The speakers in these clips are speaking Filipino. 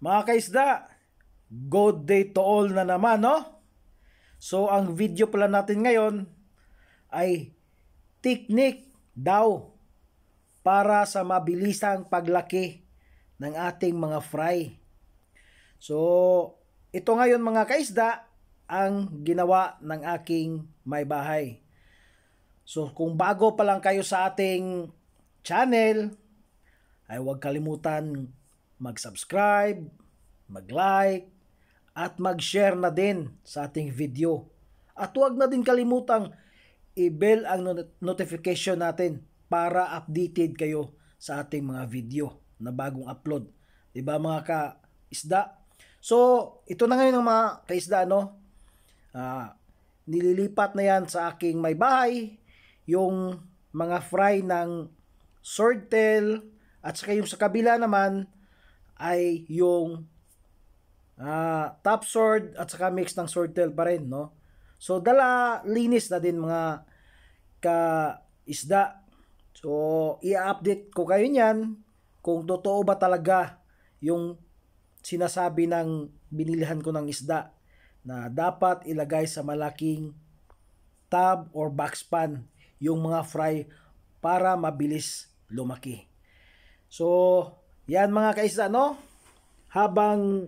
Mga kaisda, good day to all na naman, no? So, ang video pala natin ngayon ay technique daw para sa mabilisang paglaki ng ating mga fry. So, ito ngayon mga kaisda ang ginawa ng aking may bahay. So, kung bago pa lang kayo sa ating channel, ay huwag kalimutan mag-subscribe, mag-like, at mag-share na din sa ating video. At huwag na din kalimutang i-bell ang notification natin para updated kayo sa ating mga video na bagong upload. 'Di ba mga ka-isda? So, ito na ngayon ang mga ka-isda, no. Ah, nililipat na 'yan sa aking may bahay yung mga fry ng swordtail at saka yung sa kabila naman ay yung uh, top sword at saka mix ng swordtail pa rin, no? So, dala linis na din mga ka-isda. So, i-update ko kayo niyan kung totoo ba talaga yung sinasabi ng binilihan ko ng isda na dapat ilagay sa malaking tub or box pan yung mga fry para mabilis lumaki. So, yan mga kaisa, no? Habang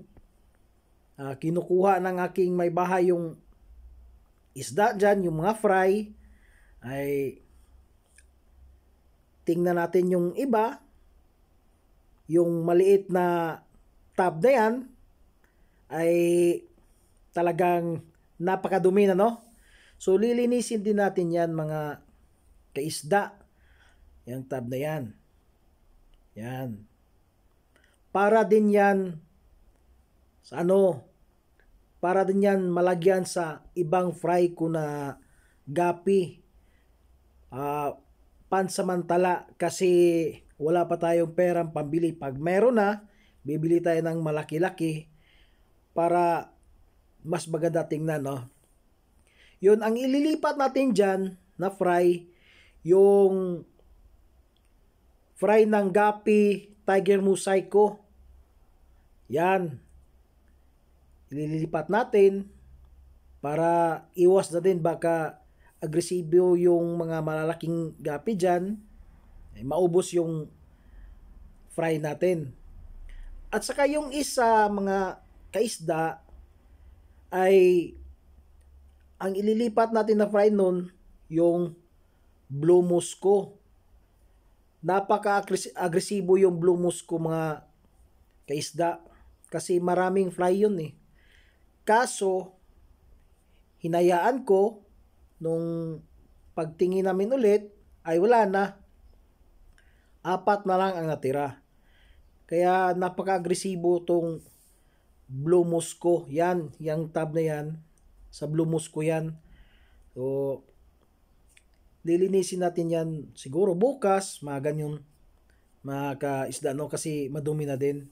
uh, kinukuha ng aking may bahay yung isda dyan, yung mga fry, ay tingnan natin yung iba, yung maliit na tab na yan, ay talagang napakadumi na, no? So, lilinisin din natin yan mga kaisda. Yung tab na yan. Yan. Para din yan sa ano, para din yan malagyan sa ibang fry ko na gapi. Uh, pansamantala kasi wala pa tayong perang pambili. Pag meron na, bibili tayo ng malaki-laki para mas maganda tingnan, no? Yun, ang ililipat natin dyan na fry, yung fry ng gapi Tiger Mosaico. Yan. Ililipat natin para iwas na din baka agresibo yung mga malalaking gapi dyan. Eh, maubos yung fry natin. At saka yung isa mga kaisda ay ang ililipat natin na fry nun yung blue musko napaka-agresibo yung blue moose ko mga kaisda kasi maraming fly yun eh. Kaso, hinayaan ko nung pagtingin namin ulit ay wala na. Apat na lang ang natira. Kaya napaka-agresibo tong blue moose ko. Yan, yung tab na yan. Sa blue moose ko yan. So, lilinisin natin yan siguro bukas, mga ganyan mga kaisda no kasi madumi na din.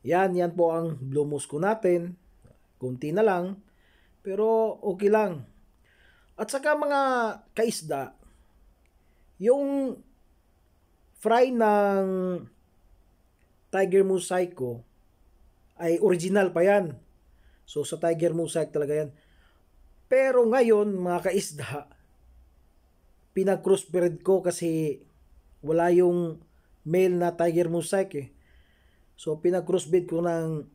Yan, yan po ang blue musko natin. Kunti na lang. Pero okay lang. At saka mga kaisda, yung fry ng Tiger Mosaic ko ay original pa yan. So sa Tiger Mosaic talaga yan. Pero ngayon mga kaisda, pinag-crossbred ko kasi wala yung male na tiger mosaic eh. So pinag-crossbred ko ng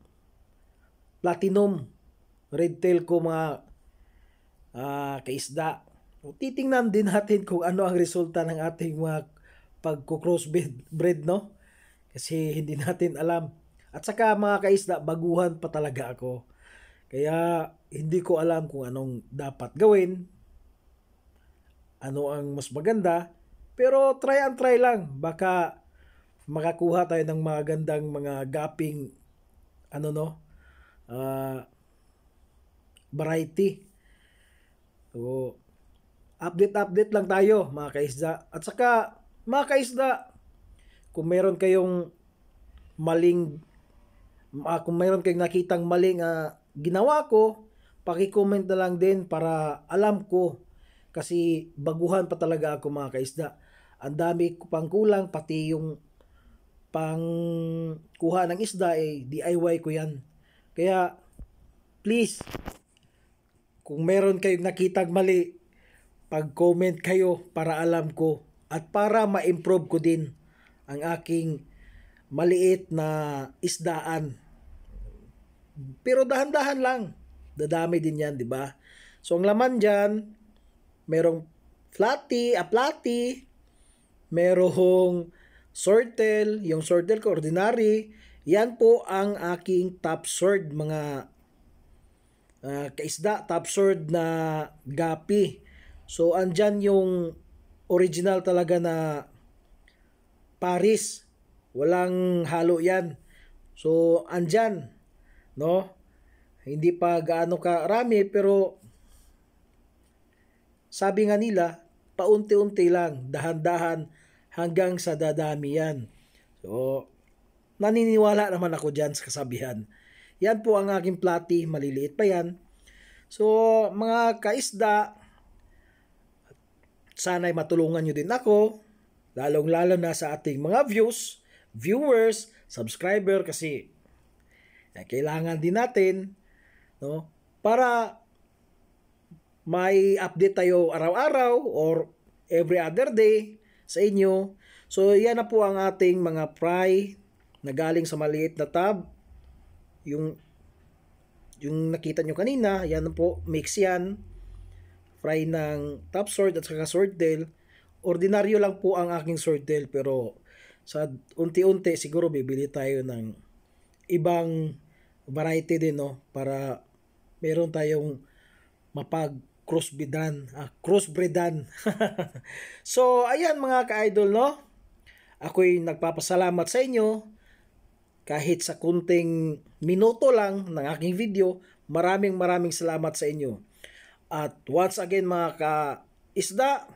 platinum red tail ko mga uh, kaisda. So, titingnan din natin kung ano ang resulta ng ating mga pagko-crossbred bred, no? Kasi hindi natin alam. At saka mga kaisda, baguhan pa talaga ako. Kaya hindi ko alam kung anong dapat gawin ano ang mas maganda. Pero try and try lang. Baka makakuha tayo ng mga gandang mga gapping ano no uh, variety. So update update lang tayo mga kaisda. At saka mga kaisda kung meron kayong maling uh, kung meron kayong nakitang maling uh, ginawa ko, paki-comment na lang din para alam ko kasi baguhan pa talaga ako mga kaisda. Ang dami ko pang kulang, pati yung pang kuha ng isda, eh, DIY ko yan. Kaya, please, kung meron kayong nakitag mali, pag-comment kayo para alam ko at para ma-improve ko din ang aking maliit na isdaan. Pero dahan-dahan lang. Dadami din yan, di ba? So, ang laman dyan, merong flatty, aplati, merong sortel, yung sortel ko ordinary. Yan po ang aking top sword mga uh, kaisda, top sword na gapi. So andyan yung original talaga na Paris. Walang halo yan. So andyan, no? Hindi pa gaano karami pero sabi nga nila, paunti-unti lang, dahan-dahan hanggang sa dadami yan. So, naniniwala naman ako dyan sa kasabihan. Yan po ang aking plati, maliliit pa yan. So, mga kaisda, sana'y matulungan nyo din ako, lalong-lalo na sa ating mga views, viewers, subscriber kasi eh, kailangan din natin no, para may update tayo araw-araw or every other day sa inyo. So yan na po ang ating mga fry na galing sa maliit na tab. Yung yung nakita nyo kanina, yan na po, mix yan. Fry ng top sword at saka sword tail. Ordinaryo lang po ang aking sword tail pero sa unti-unti siguro bibili tayo ng ibang variety din no para meron tayong mapag crossbreedan, ah, crossbreedan. so, ayan mga ka-idol, no? Ako'y nagpapasalamat sa inyo kahit sa kunting minuto lang ng aking video. Maraming maraming salamat sa inyo. At once again mga ka-isda,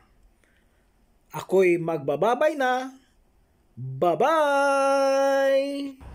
ako'y magbababay na. Bye-bye!